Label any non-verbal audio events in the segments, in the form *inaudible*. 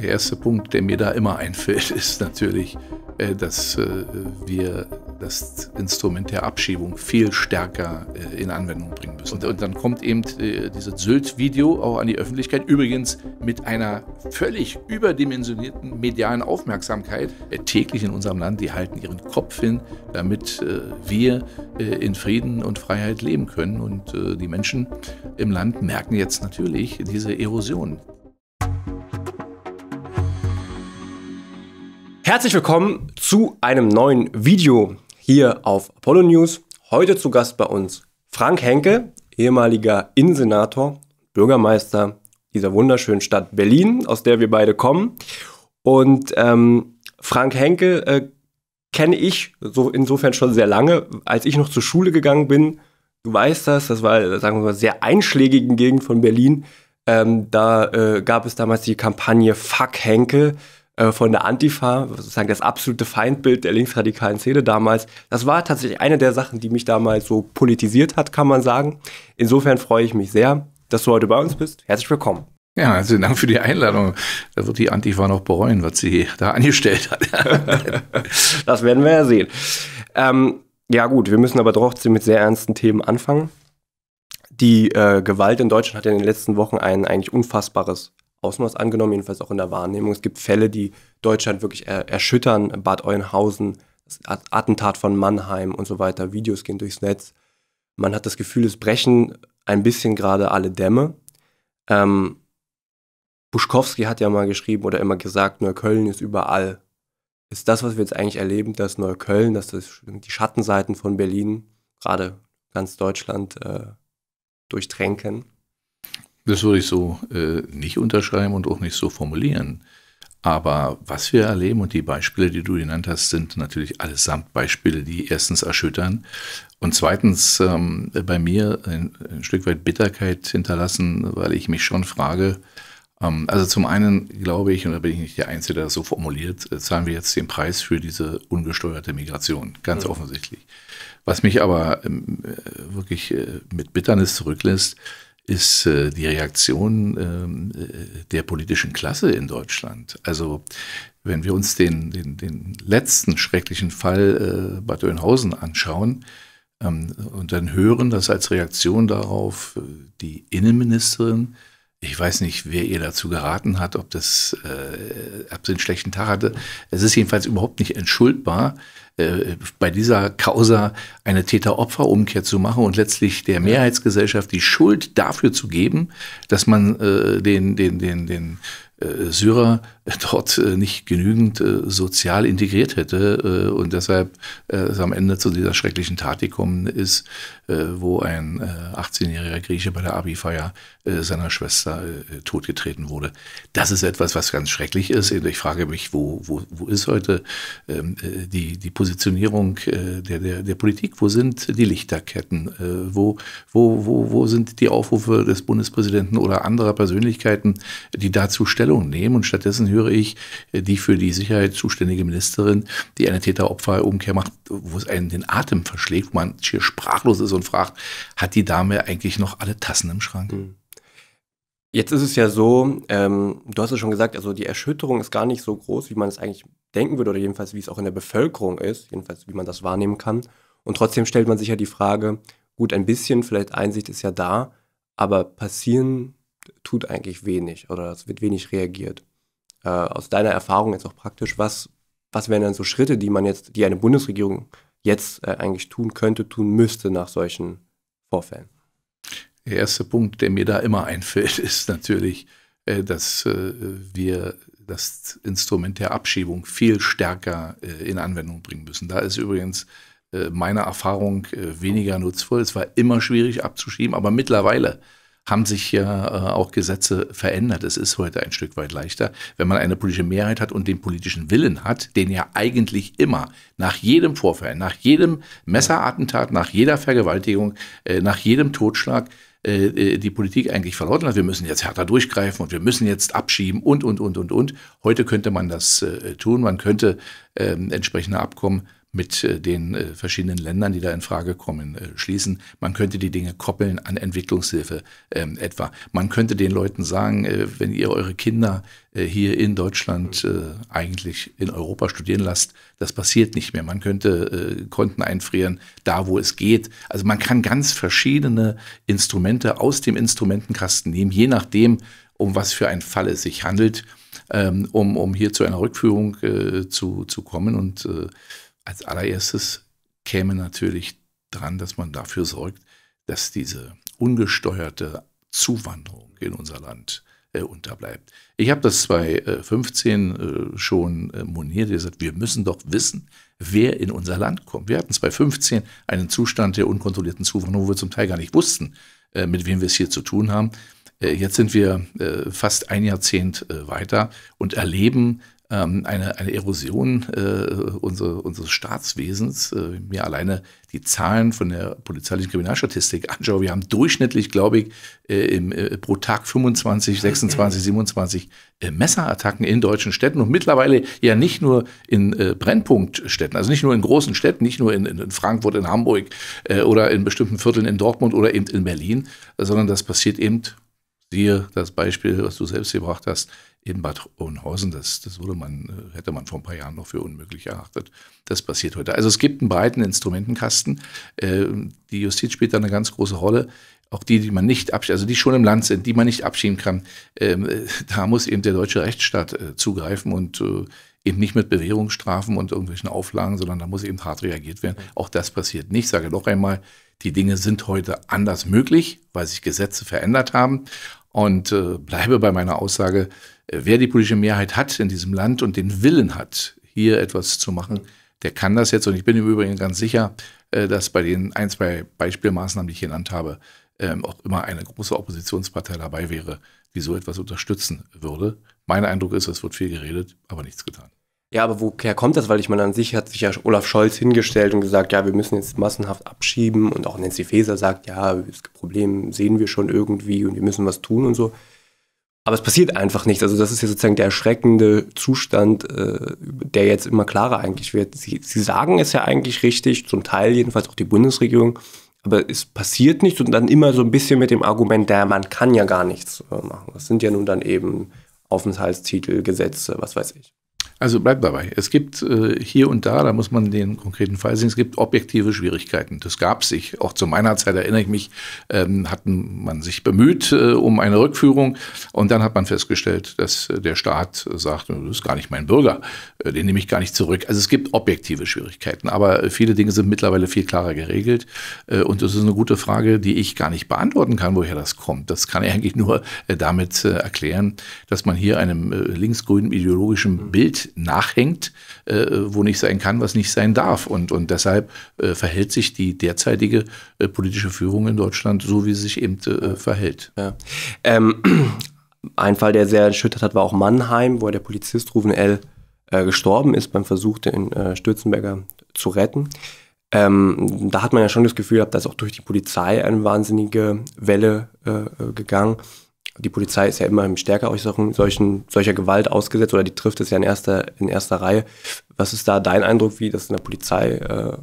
Der erste Punkt, der mir da immer einfällt, *laughs* ist natürlich, äh, dass äh, wir das Instrument der Abschiebung viel stärker äh, in Anwendung bringen müssen. Und dann kommt eben dieses Sylt-Video auch an die Öffentlichkeit, übrigens mit einer völlig überdimensionierten medialen Aufmerksamkeit. Täglich in unserem Land, die halten ihren Kopf hin, damit wir in Frieden und Freiheit leben können. Und die Menschen im Land merken jetzt natürlich diese Erosion. Herzlich willkommen zu einem neuen Video hier auf Apollo News. Heute zu Gast bei uns Frank Henke, ehemaliger Innensenator, Bürgermeister dieser wunderschönen Stadt Berlin, aus der wir beide kommen. Und ähm, Frank Henke äh, kenne ich so insofern schon sehr lange, als ich noch zur Schule gegangen bin. Du weißt das, das war, sagen wir mal, sehr einschlägigen Gegend von Berlin. Ähm, da äh, gab es damals die Kampagne Fuck Henke äh, von der Antifa, sozusagen das absolute Feindbild der linksradikalen Szene damals. Das war tatsächlich eine der Sachen, die mich damals so politisiert hat, kann man sagen. Insofern freue ich mich sehr, dass du heute bei uns bist. Herzlich willkommen. Ja, also Dank für die Einladung. Da wird die Antifa noch bereuen, was sie da angestellt hat. *laughs* das werden wir ja sehen. Ähm, ja gut, wir müssen aber trotzdem mit sehr ernsten Themen anfangen. Die äh, Gewalt in Deutschland hat ja in den letzten Wochen ein eigentlich unfassbares Ausmaß angenommen, jedenfalls auch in der Wahrnehmung. Es gibt Fälle, die Deutschland wirklich erschüttern, Bad Oeynhausen, das Attentat von Mannheim und so weiter, Videos gehen durchs Netz. Man hat das Gefühl, es brechen ein bisschen gerade alle Dämme. Ähm, Buschkowski hat ja mal geschrieben oder immer gesagt, Neukölln ist überall. Ist das, was wir jetzt eigentlich erleben, dass Neukölln, dass das die Schattenseiten von Berlin, gerade ganz Deutschland, äh, durchtränken? Das würde ich so äh, nicht unterschreiben und auch nicht so formulieren. Aber was wir erleben und die Beispiele, die du genannt hast, sind natürlich allesamt Beispiele, die erstens erschüttern und zweitens ähm, bei mir ein, ein, Stück weit Bitterkeit hinterlassen, weil ich mich schon frage, ähm, also zum einen glaube ich, und da bin ich nicht der Einzige, der das so formuliert, äh, zahlen wir jetzt den Preis für diese ungesteuerte Migration, ganz ja. Mhm. offensichtlich. Was mich aber ähm, äh, wirklich äh, mit Bitternis zurücklässt, ist äh, die Reaktion ähm, äh, der politischen Klasse in Deutschland. Also wenn wir uns den, den, den letzten schrecklichen Fall äh, Bad Oeynhausen anschauen ähm, und dann hören, dass als Reaktion darauf äh, die Innenministerin ich weiß nicht, wer ihr dazu geraten hat, ob das äh, ob sie einen schlechten Tag hatte. Es ist jedenfalls überhaupt nicht entschuldbar, äh, bei dieser Causa eine Täter-Opfer-Umkehr zu machen und letztlich der Mehrheitsgesellschaft die Schuld dafür zu geben, dass man äh, den, den, den, den äh, Syrer dort äh, nicht genügend äh, sozial integriert hätte äh, und deshalb äh, es am Ende zu dieser schrecklichen Tat gekommen ist. Äh, wo ein 18-jähriger äh, Grieche bei der Abi-Feier äh, seiner Schwester totgetreten wurde. Das ist etwas, was ganz schrecklich ist. Ich frage mich, wo, wo, wo ist heute ähm, die, die Positionierung der, der, der Politik? Wo sind die Lichterketten? wo, wo, wo, wo sind die Aufrufe des Bundespräsidenten oder anderer Persönlichkeiten, die dazu Stellung nehmen? Und stattdessen höre ich die für die Sicherheit zuständige Ministerin, die eine Täteropferumkehr macht, wo es einen den Atem verschlägt, wo man schier sprachlos ist Person fragt, hat die Dame eigentlich noch alle Tassen im Schrank? Mhm. Jetzt ist es ja so, ähm, du hast es schon gesagt, also die Erschütterung ist gar nicht so groß, wie man es eigentlich denken würde, oder jedenfalls wie es auch in der Bevölkerung ist, jedenfalls wie man das wahrnehmen kann. Und trotzdem stellt man sich ja die Frage, gut, ein bisschen, vielleicht Einsicht ist ja da, aber passieren tut eigentlich wenig oder es wird wenig reagiert. Äh, aus deiner Erfahrung jetzt auch praktisch, was, was wären dann so Schritte, die man jetzt, die eine Bundesregierung jetzt äh, eigentlich tun könnte, tun müsste nach solchen Vorfällen? Der erste Punkt, der mir da immer *laughs* einfällt, ist natürlich, äh, dass äh, wir das Instrument der Abschiebung viel stärker äh, in Anwendung bringen müssen. Da ist übrigens äh, meiner Erfahrung äh, weniger nutzvoll. Es war immer schwierig abzuschieben, aber mittlerweile haben sich ja äh, auch Gesetze verändert. Es ist heute ein Stück weit leichter, wenn man eine politische Mehrheit hat und den politischen Willen hat, den ja eigentlich immer nach jedem Vorfall, nach jedem Messerattentat, nach jeder Vergewaltigung, äh, nach jedem Totschlag äh, die Politik eigentlich verlauten hat. Wir müssen jetzt härter durchgreifen und wir müssen jetzt abschieben und, und, und, und, und. Heute könnte man das tun. Man könnte ähm, entsprechende Abkommen mit äh, den äh, verschiedenen Ländern, die da in Frage kommen, äh, schließen. Man könnte die Dinge koppeln an Entwicklungshilfe ähm, etwa. Man könnte den Leuten sagen, äh, wenn ihr eure Kinder äh, hier in Deutschland äh, eigentlich in Europa studieren lasst, das passiert nicht mehr. Man könnte äh, Konten einfrieren, da wo es geht. Also man kann ganz verschiedene Instrumente aus dem Instrumentenkasten nehmen, je nachdem, um was für ein Fall es sich handelt, ähm, um, um hier zu einer Rückführung äh, zu, zu kommen und äh, als allererstes käme natürlich dran, dass man dafür sorgt, dass diese ungesteuerte Zuwanderung in unser Land äh, unterbleibt. Ich habe das 2015 äh, äh, schon äh, moniert, gesagt, wir müssen doch wissen, wer in unser Land kommt. Wir hatten 2015 einen Zustand der unkontrollierten Zuwanderung, wo wir zum Teil gar nicht wussten, äh, mit wem wir es hier zu tun haben. Äh, jetzt sind wir äh, fast ein Jahrzehnt weiter und erleben ähm, eine, eine Erosion äh, unsere, unseres Staatswesens. Äh, mir alleine die Zahlen von der polizeilichen Kriminalstatistik anschaue, wir haben durchschnittlich, glaube ich, äh, im, äh, pro Tag 25, 26, 27 äh, Messerattacken in deutschen Städten und mittlerweile ja nicht nur in äh, Brennpunktstädten, also nicht nur in großen Städten, nicht nur in, in Frankfurt, in Hamburg äh, oder in bestimmten Vierteln in Dortmund oder eben in Berlin, sondern das passiert eben, siehe das Beispiel, was du selbst gebracht hast, in Bad Hohenhausen, Das, das wurde man, äh, hätte man vor ein paar Jahren noch für unmöglich erachtet. Das passiert heute. Also es gibt einen breiten Instrumentenkasten. Ähm, die Justiz spielt da eine ganz große Rolle. Auch die, die man nicht abschieben, also die schon im Land sind, die man nicht abschieben kann, ähm, *laughs* da muss eben der deutsche Rechtsstaat äh, zugreifen und äh, eben nicht mit Bewährungsstrafen und irgendwelchen Auflagen, sondern da muss eben hart reagiert werden. Auch das passiert nicht. Ich sage noch einmal, die Dinge sind heute anders möglich, weil sich Gesetze verändert haben. Und bleibe bei meiner Aussage, äh, wer die politische Mehrheit hat in diesem Land und den Willen hat, hier etwas zu machen, der kann das jetzt. Und ich bin im Übrigen ganz sicher, äh, dass bei den ein, zwei Beispielmaßnahmen, die ich genannt habe, ähm, auch immer eine große Oppositionspartei dabei wäre, die so etwas unterstützen würde. Mein Eindruck ist, es wird viel geredet, aber nichts getan. Ja, aber woher kommt das? Weil ich meine, an sich hat sich ja Olaf Scholz hingestellt und gesagt, ja, wir müssen jetzt massenhaft abschieben und auch Nancy Faeser sagt, ja, das Problem sehen wir schon irgendwie und wir müssen was tun und so. Aber es passiert einfach nichts. Also das ist ja sozusagen der erschreckende Zustand, äh, der jetzt immer klarer eigentlich wird. Sie, sie sagen es ja eigentlich richtig, zum Teil jedenfalls auch die Bundesregierung, aber es passiert nichts und dann immer so ein bisschen mit dem Argument, der man kann ja gar nichts machen. Das sind ja nun dann eben Aufenthaltstitel, Gesetze, was weiß ich. Also bleibt dabei. Es gibt äh, hier und da, da muss man den konkreten Fall sehen, es gibt objektive Schwierigkeiten. Das gab sich. Auch zu meiner Zeit erinnere ich mich, ähm, hatten man sich bemüht äh, um eine Rückführung und dann hat man festgestellt, dass äh, der Staat sagt, das ist gar nicht mein Bürger, äh, den nehme ich gar nicht zurück. Also es gibt objektive Schwierigkeiten, aber äh, viele Dinge sind mittlerweile viel klarer geregelt äh, und das ist eine gute Frage, die ich gar nicht beantworten kann, woher das kommt. Das kann ich eigentlich nur damit erklären, dass man hier einem linksgrünen ideologischen Bild nachhängt, äh, wo nicht sein kann, was nicht sein darf. Und, und deshalb äh, verhält sich die derzeitige äh, politische Führung in Deutschland so, wie sie sich eben äh, verhält. Ja. Ähm, *clears throat* ein Fall, der sehr erschüttert hat, war auch Mannheim, wo der Polizist Ruven L. Äh, gestorben ist beim Versuch, den äh, Stürzenberger zu retten. Ähm, da hat man ja schon das Gefühl gehabt, da ist auch durch die Polizei eine wahnsinnige Welle gegangen die Polizei ist ja immer stärker euch solchen, solcher Gewalt ausgesetzt oder die trifft es ja in erster, in erster Reihe. Was ist da dein Eindruck, wie das in der Polizei äh,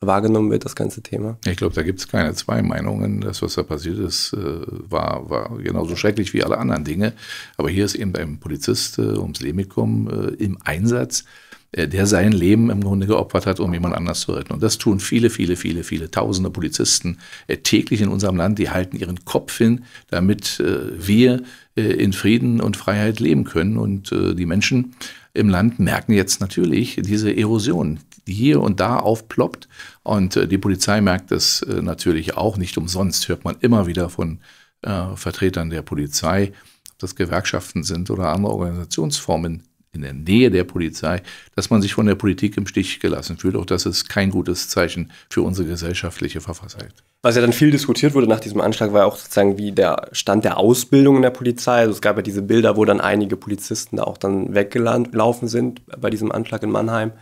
wahrgenommen wird, das ganze Thema? Ich glaube, da gibt es keine zwei Meinungen. Das, was da passiert ist, äh, war, war genauso schrecklich wie alle anderen Dinge. Aber hier ist eben ein Polizist äh, ums Leben gekommen, äh, im Einsatz äh, der sein Leben im Grunde geopfert hat, um jemand anders zu retten. Und das tun viele, viele, viele, viele tausende Polizisten äh, täglich in unserem Land. Die halten ihren Kopf hin, damit äh, wir in Frieden und Freiheit leben können. Und die Menschen im Land merken jetzt natürlich diese Erosion, die hier und da aufploppt. Und die Polizei merkt das natürlich auch nicht umsonst, hört man immer wieder von Vertretern der Polizei, ob das Gewerkschaften sind oder andere Organisationsformen, in der Nähe der Polizei, dass man sich von der Politik im Stich gelassen fühlt. Auch das ist kein gutes Zeichen für unsere gesellschaftliche Verfassheit. Was ja dann viel diskutiert wurde nach diesem Anschlag, war ja auch sozusagen wie der Stand der Ausbildung in der Polizei. Also es gab ja diese Bilder, wo dann einige Polizisten da auch dann weggelaufen sind bei diesem Anschlag in Mannheim.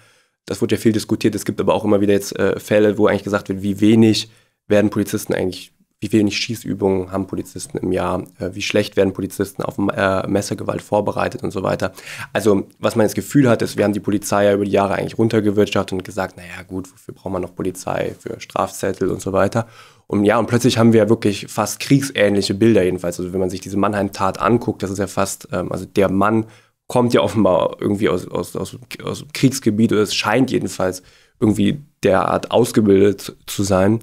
Das wurde ja viel diskutiert. Es gibt aber auch immer wieder jetzt äh, Fälle, wo eigentlich gesagt wird, wie wenig werden Polizisten eigentlich wie wenig Schießübungen haben Polizisten im Jahr, äh, wie schlecht werden Polizisten auf äh, Messergewalt vorbereitet und so weiter. Also was man das Gefühl hat, ist, wir haben die Polizei ja über die Jahre eigentlich runtergewirtschaftet und gesagt, naja gut, wofür braucht man noch Polizei, für Strafzettel und so weiter. Und ja, und plötzlich haben wir wirklich fast kriegsähnliche Bilder jedenfalls. Also wenn man sich diese Mannheim-Tat anguckt, das ist ja fast, ähm, also der Mann kommt ja offenbar irgendwie aus, aus, aus, aus dem Kriegsgebiet oder es scheint jedenfalls irgendwie derart ausgebildet zu sein.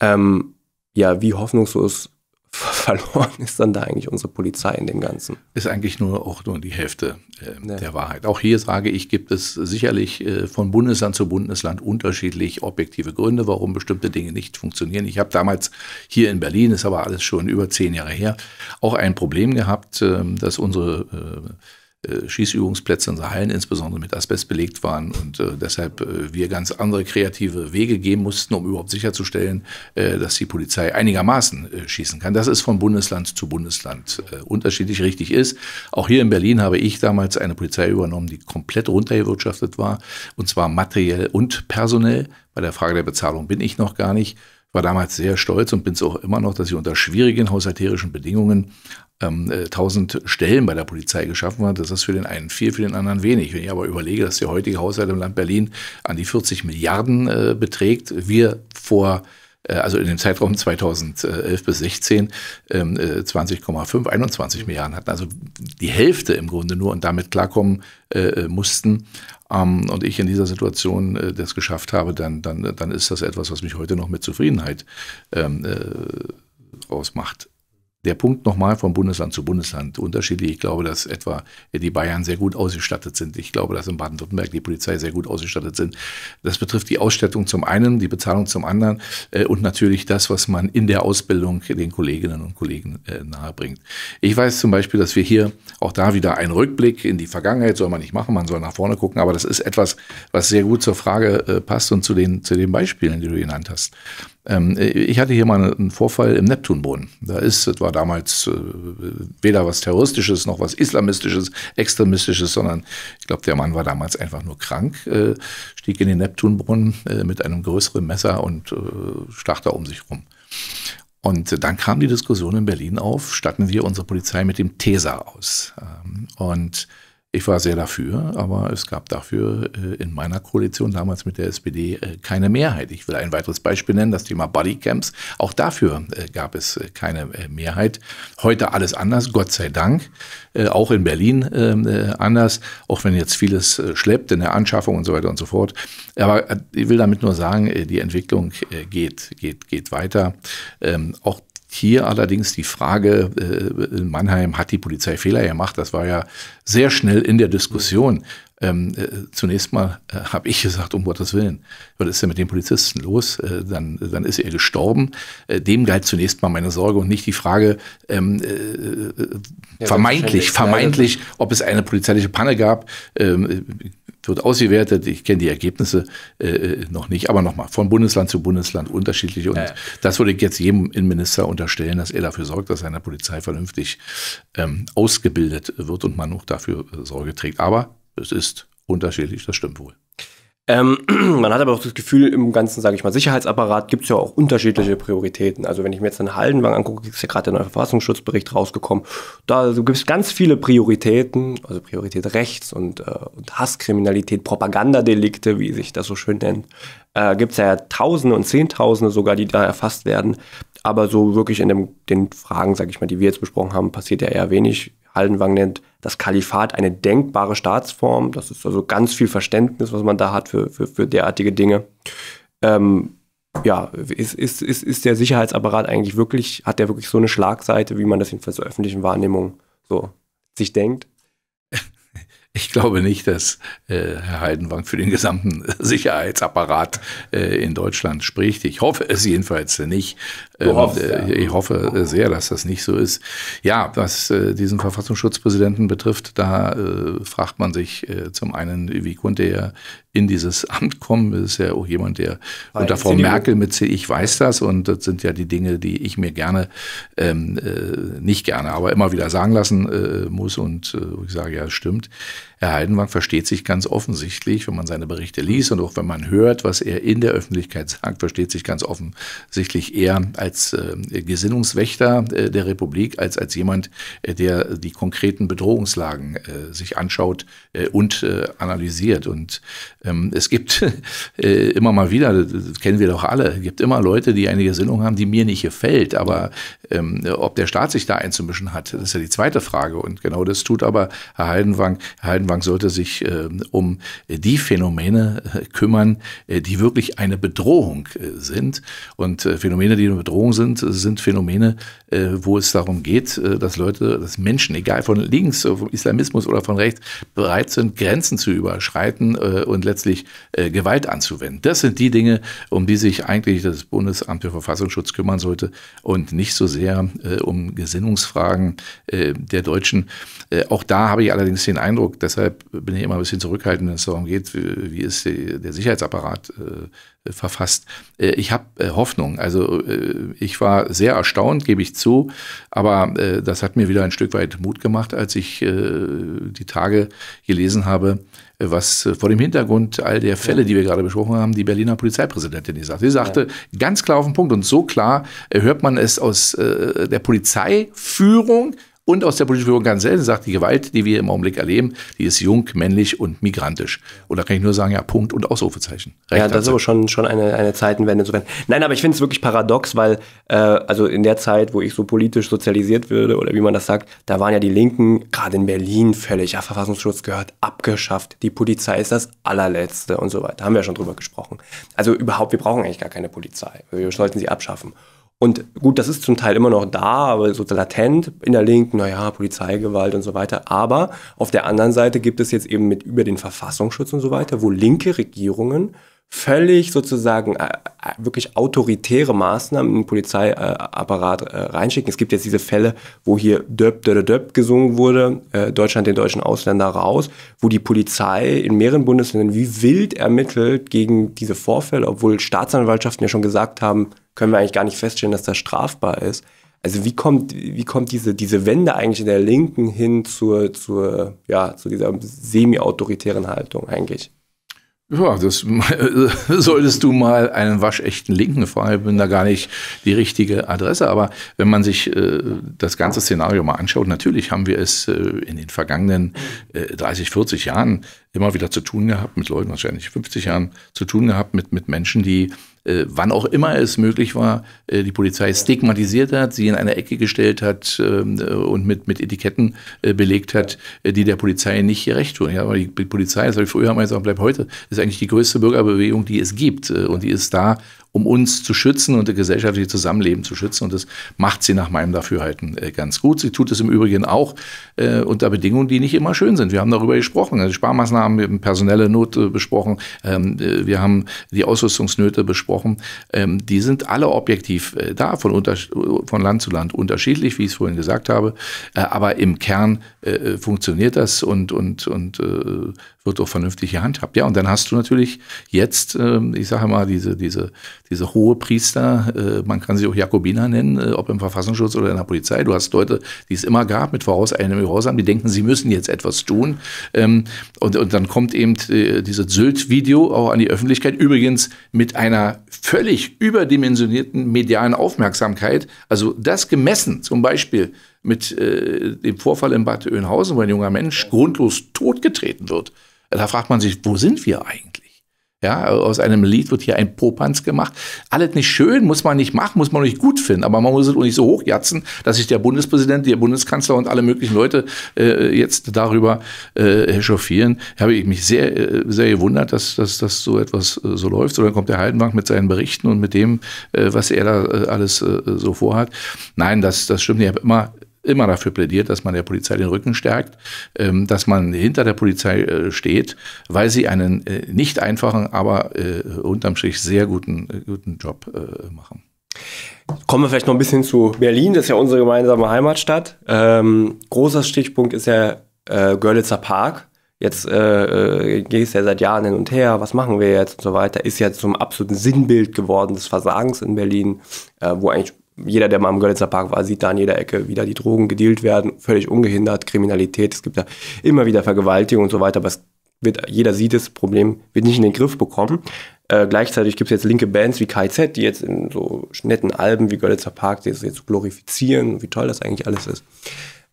Ähm, ja, wie hoffnungslos *laughs* verloren ist dann da eigentlich unsere Polizei in dem Ganzen? Ist eigentlich nur auch nur die Hälfte äh, ja. der Wahrheit. Auch hier sage ich, gibt es sicherlich äh, von Bundesland zu Bundesland unterschiedlich objektive Gründe, warum bestimmte Dinge nicht funktionieren. Ich habe damals hier in Berlin, ist aber alles schon über zehn Jahre her, auch ein Problem gehabt, äh, dass unsere äh, äh, Schießübungsplätze, unsere Hallen insbesondere mit Asbest belegt waren und äh, deshalb äh, wir ganz andere kreative Wege gehen mussten, um überhaupt sicherzustellen, äh, dass die Polizei einigermaßen äh, schießen kann. Das ist von Bundesland zu Bundesland äh, unterschiedlich richtig ist. Auch hier in Berlin habe ich damals eine Polizei übernommen, die komplett runtergewirtschaftet war und zwar materiell und personell. Bei der Frage der Bezahlung bin ich noch gar nicht war damals sehr stolz und bin es auch immer noch, dass ich unter schwierigen haushalterischen Bedingungen 1000 ähm, äh, Stellen bei der Polizei geschaffen hat. Das ist für den einen viel, für den anderen wenig. Wenn ich aber überlege, dass der heutige Haushalt im Land Berlin an die 40 Milliarden äh, beträgt, wir vor äh, also in dem Zeitraum 2011 bis 16 20,5, 21 Milliarden hatten. Also die Hälfte im Grunde nur und damit klarkommen äh, äh, mussten. Ähm, und ich in dieser Situation äh, das geschafft habe, dann, dann, dann ist das etwas, was mich heute noch mit Zufriedenheit ähm, äh, ausmacht der Punkt nochmal von Bundesland zu Bundesland unterschiedlich. Ich glaube, dass etwa die Bayern sehr gut ausgestattet sind. Ich glaube, dass in Baden-Württemberg die Polizei sehr gut ausgestattet sind. Das betrifft die Ausstattung zum einen, die Bezahlung zum anderen äh, und natürlich das, was man in der Ausbildung den Kolleginnen und Kollegen äh, nahebringt. Ich weiß zum Beispiel, dass wir hier auch da wieder einen Rückblick in die Vergangenheit soll man nicht machen, man soll nach vorne gucken, aber das ist etwas, was sehr gut zur Frage äh, passt und zu den, zu den Beispielen, die du genannt hast. Ähm, ich hatte hier mal einen Vorfall im Neptunbrunnen. Da ist, das war damals äh, weder was Terroristisches noch was Islamistisches, Extremistisches, sondern ich glaube, der Mann war damals einfach nur krank, äh, stieg in den Neptunbrunnen äh, mit einem größeren Messer und stach da um sich rum. Und dann kam die Diskussion in Berlin auf, statten wir unsere Polizei mit dem TESA aus. Ähm, und ich war sehr dafür, aber es gab dafür äh, in meiner Koalition damals mit der SPD äh, keine Mehrheit. Ich will ein weiteres Beispiel nennen, das Thema Bodycamps. Auch dafür äh, gab es keine Mehrheit. Heute alles anders, Gott sei Dank. Auch in Berlin ähm, anders, auch wenn jetzt vieles schleppt in der Anschaffung und so weiter und so fort. Aber ich will damit nur sagen, die Entwicklung geht, geht, geht weiter. Ähm, auch hier allerdings die Frage, äh, in Mannheim hat die Polizei Fehler gemacht, das war ja sehr schnell in der Diskussion. Ähm, äh, zunächst mal äh, habe ich gesagt, um Gottes Willen, was ist denn mit dem Polizisten los? Äh, dann, dann ist er gestorben. Äh, dem galt zunächst mal meine Sorge und nicht die Frage, ähm, äh, ja, vermeintlich, vermeintlich, ob es eine polizeiliche Panne gab. Ähm, wird ausgewertet. Ich kenne die Ergebnisse äh, äh, noch nicht, aber nochmal, von Bundesland zu Bundesland unterschiedlich. Und ja. das würde ich jetzt jedem Innenminister unterstellen, dass er dafür sorgt, dass seine Polizei vernünftig ähm, ausgebildet wird und man auch dafür äh, Sorge trägt. Aber es ist unterschiedlich, das stimmt wohl. Ähm, *clears throat* man hat aber auch das Gefühl, im ganzen, sage ich mal, Sicherheitsapparat gibt es ja auch unterschiedliche Prioritäten. Also wenn ich mir jetzt den Haldenwang angucke, ist ja gerade der neue Verfassungsschutzbericht rausgekommen. Da also gibt es ganz viele Prioritäten, also Priorität rechts und, äh, und Hasskriminalität, Propagandadelikte, wie sich das so schön nennt. Äh, gibt es ja Tausende und Zehntausende sogar, die da erfasst werden. Aber so wirklich in dem, den Fragen, sage ich mal, die wir jetzt besprochen haben, passiert ja eher wenig. Haldenwang nennt, das Kalifat eine denkbare Staatsform. Das ist also ganz viel Verständnis, was man da hat für, für, für derartige Dinge. Ähm, ja, ist, ist, ist, ist der Sicherheitsapparat eigentlich wirklich, hat der wirklich so eine Schlagseite, wie man das jedenfalls zur öffentlichen Wahrnehmung so sich denkt? *laughs* Ich glaube nicht, dass äh, Herr Heidenwang für den gesamten Sicherheitsapparat äh, in Deutschland spricht. Ich hoffe es jedenfalls nicht. Du ähm, hoffst, äh, ja. Ich hoffe sehr, dass das nicht so ist. Ja, was äh, diesen Verfassungsschutzpräsidenten betrifft, da äh, fragt man sich äh, zum einen, wie konnte er in dieses *laughs* Amt kommen? Das ist ja auch jemand, der Weil unter Frau Merkel mit C, ich weiß das und das sind ja die Dinge, die ich mir gerne, ähm, äh, nicht gerne, aber immer wieder sagen lassen äh, muss und wo ich sage, ja, stimmt. Herr Heidenwang versteht sich ganz offensichtlich, wenn man seine Berichte liest und auch wenn man hört, was er in der Öffentlichkeit sagt, versteht sich ganz offensichtlich eher als äh, Gesinnungswächter äh, der Republik, als als jemand, äh, der die konkreten Bedrohungslagen äh, sich anschaut äh, und äh, analysiert. Und ähm, es gibt *laughs* immer mal wieder, das kennen wir doch alle, gibt immer Leute, die eine Gesinnung haben, die mir nicht gefällt. Aber ähm, ob der Staat sich da einzumischen hat, das ist ja die zweite Frage. Und genau das tut aber Herr Heidenwang. Herr Heidenwang Notenbank sollte sich äh, um die Phänomene äh, kümmern, äh, die wirklich eine Bedrohung äh, sind. Und Phänomene, die eine Bedrohung sind, sind Phänomene, wo es darum geht, dass Leute, dass Menschen, egal von links, vom Islamismus oder von rechts, bereit sind, Grenzen zu überschreiten und letztlich Gewalt anzuwenden. Das sind die Dinge, um die sich eigentlich das Bundesamt für Verfassungsschutz kümmern sollte und nicht so sehr um Gesinnungsfragen der Deutschen. Auch da habe ich allerdings den Eindruck, dass deshalb bin ich immer ein bisschen zurückhaltend, wenn es darum geht, wie, ist der Sicherheitsapparat äh, verfasst. Äh, ich habe äh, Hoffnung. Also äh, ich war sehr erstaunt, gebe ich zu, aber äh, das hat mir wieder ein Stück weit Mut gemacht, als ich äh, die Tage gelesen habe, was vor dem Hintergrund all der Fälle, die wir gerade besprochen haben, die Berliner Polizeipräsidentin gesagt. Sie sagte ja. ganz klar auf den Punkt und so klar hört man es aus der Polizeiführung und aus der politischen Führung ganz selten sagt, die Gewalt, die wir im Augenblick erleben, die ist jung, männlich und migrantisch. Und da kann ich nur sagen, ja, Punkt und Ausrufezeichen. Recht ja, das ist aber schon, schon eine, eine Zeitenwende insofern. Nein, aber ich finde es wirklich paradox, weil äh, also in der Zeit, wo ich so politisch sozialisiert würde oder wie man das sagt, da waren ja die Linken gerade in Berlin völlig, ja, Verfassungsschutz gehört abgeschafft, die Polizei ist das allerletzte und so weiter. Haben wir ja schon drüber gesprochen. Also überhaupt, wir brauchen eigentlich gar keine Polizei. Wir sollten sie abschaffen. Und gut, das ist zum Teil immer noch da, aber so latent in der Linken, naja, Polizeigewalt und so weiter. Aber auf der anderen Seite gibt es jetzt eben mit über den Verfassungsschutz und so weiter, wo linke Regierungen völlig sozusagen äh, äh, wirklich autoritäre Maßnahmen in den Polizeiapparat äh, reinschicken. Es gibt jetzt diese Fälle, wo hier Döp, Döp, Döp gesungen wurde, äh, Deutschland den deutschen Ausländer raus, wo die Polizei in mehreren Bundesländern wie wild ermittelt gegen diese Vorfälle, obwohl Staatsanwaltschaften ja schon gesagt haben, können wir eigentlich gar nicht feststellen, dass das strafbar ist. Also wie kommt, wie kommt diese, diese Wende eigentlich in der Linken hin zur, zur, ja, zu dieser semi-autoritären Haltung eigentlich? Ja, das *laughs* solltest du mal einen waschechten Linken fragen. Ich bin da gar nicht die richtige Adresse. Aber wenn man sich äh, das ganze Szenario mal anschaut, natürlich haben wir es äh, in den vergangenen äh, 30, 40 Jahren immer wieder zu tun gehabt, mit Leuten wahrscheinlich 50 Jahren zu tun gehabt, mit, mit Menschen, die äh, wann auch immer es möglich war, äh, die Polizei stigmatisiert hat, sie in eine Ecke gestellt hat ähm, äh, und mit, mit Etiketten äh, belegt hat, äh, die der Polizei nicht gerecht tun. Ja, aber die Polizei, das habe ich früher mal gesagt, bleibt heute, ist eigentlich die größte Bürgerbewegung, die es gibt. und die ist da, um uns zu schützen und das gesellschaftliche Zusammenleben zu schützen. Und das macht sie nach meinem Dafürhalten äh, ganz gut. Sie tut es im Übrigen auch äh, unter Bedingungen, die nicht immer schön sind. Wir haben darüber gesprochen. Also Sparmaßnahmen, wir haben personelle Not äh, besprochen, ähm, äh, wir haben die Ausrüstungsnöte besprochen. Ähm, die sind alle objektiv äh, da, von, von, Land zu Land unterschiedlich, wie ich es vorhin gesagt habe. Äh, aber im Kern funktioniert das und, und, und wird auch vernünftig gehandhabt. Ja, und dann hast du natürlich jetzt, ähm, ich sage mal, diese, diese, diese hohe Priester, äh, man kann sie auch Jakobiner nennen, äh, ob im Verfassungsschutz oder in der Polizei. Du hast Leute, die es immer gab, mit vorauseilendem Gehorsam, die denken, sie müssen jetzt etwas tun. Ähm, und, und dann kommt eben äh, dieses Sylt-Video auch an die Öffentlichkeit, übrigens mit einer völlig überdimensionierten medialen Aufmerksamkeit. Also das gemessen zum Beispiel mit äh, dem Vorfall in Bad Oeynhausen, wo ein junger Mensch grundlos totgetreten wird. Da fragt man sich, wo sind wir eigentlich? Ja, aus einem Lied wird hier ein Popanz gemacht. Alles nicht schön, muss man nicht machen, muss man nicht gut finden, aber man muss es auch nicht so hochjatzen, dass sich der Bundespräsident, der Bundeskanzler und alle möglichen Leute äh, jetzt darüber äh, chauffieren. Da habe ich mich sehr, äh, sehr gewundert, dass, dass, dass so etwas äh, so läuft. Und dann kommt der Heidenbank mit seinen Berichten und mit dem, äh, was er da äh, alles äh, so vorhat. Nein, das, das stimmt. Ich habe immer immer dafür plädiert, dass man der Polizei den Rücken stärkt, ähm, dass man hinter der Polizei äh, steht, weil sie einen äh, nicht einfachen, aber äh, unterm Strich sehr guten, guten Job machen. Kommen wir vielleicht noch ein bisschen zu Berlin, das ist ja unsere gemeinsame Heimatstadt. Ähm, großer Stichpunkt ist ja äh, Görlitzer Park. Jetzt äh, es ja seit Jahren hin und her, was machen wir jetzt und so weiter. Ist ja zum absoluten Sinnbild geworden des Versagens in Berlin, äh, wo eigentlich jeder, der mal im Görlitzer Park war, sieht da an jeder Ecke, wie die Drogen gedealt werden, völlig ungehindert, Kriminalität, es gibt da immer wieder Vergewaltigung und so weiter, aber es wird, jeder sieht es, Problem wird nicht in den Griff bekommen. Äh, gleichzeitig gibt es jetzt linke Bands wie KZ, die jetzt in so netten Alben wie Görlitzer Park das jetzt glorifizieren, wie toll das eigentlich alles ist.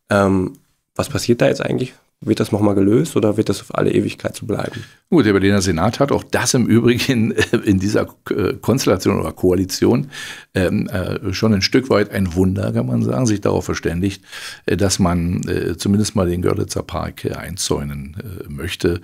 Ähm, was passiert da jetzt eigentlich? Wird das nochmal gelöst oder wird das auf alle Ewigkeit so bleiben? Gut, der Berliner Senat hat auch das im Übrigen äh, in dieser äh, Konstellation oder Koalition ähm, äh, schon ein Stück weit ein Wunder, kann man sagen, sich darauf verständigt, dass man zumindest mal den Görlitzer Park einzäunen möchte.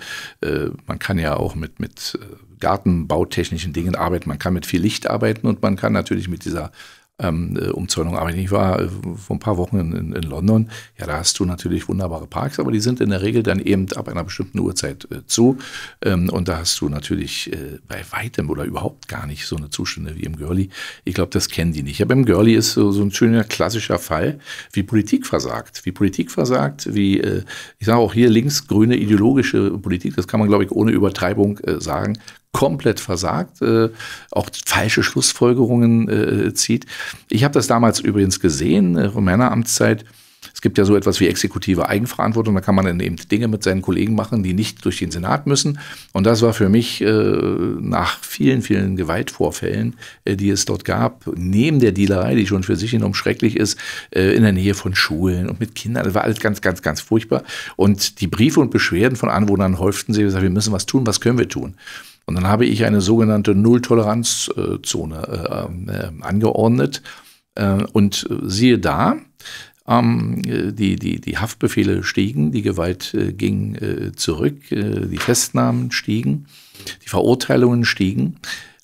man kann ja auch mit, mit Gartenbautechnischen Dingen arbeiten, man kann mit viel Licht arbeiten und man kann natürlich mit dieser ähm, äh, Umzäunung. Aber ich war äh, vor ein paar Wochen in, in, London. Ja, da hast du natürlich wunderbare Parks, aber die sind in der Regel dann eben ab einer bestimmten Uhrzeit äh, zu. Ähm, und da hast du natürlich äh, bei weitem oder überhaupt gar nicht so eine Zustände wie im Girlie. Ich glaube, das kennen die nicht. Aber im Girlie ist so, so, ein schöner klassischer Fall, wie Politik versagt. Wie Politik versagt, wie, äh, ich sage auch hier linksgrüne ideologische Politik, das kann man, glaube ich, ohne Übertreibung äh, sagen, komplett versagt, äh, auch falsche Schlussfolgerungen äh, zieht. Ich habe das damals übrigens gesehen äh, in meiner Amtszeit. Es gibt ja so etwas wie exekutive Eigenverantwortung, da kann man dann eben Dinge mit seinen Kollegen machen, die nicht durch den Senat müssen. Und das war für mich äh, nach vielen, vielen Gewaltvorfällen, äh, die es dort gab, neben der Dealerei, die schon für sich enorm schrecklich ist, äh, in der Nähe von Schulen und mit Kindern, das war alles ganz, ganz, ganz furchtbar. Und die Briefe und Beschwerden von Anwohnern häuften sich, wir müssen was tun, was können wir tun? Und dann habe ich eine sogenannte Nulltoleranzzone äh, äh, angeordnet. Äh, und siehe da, ähm, die, die, die Haftbefehle stiegen, die Gewalt äh, ging äh, zurück, äh, die Festnahmen stiegen, die Verurteilungen stiegen.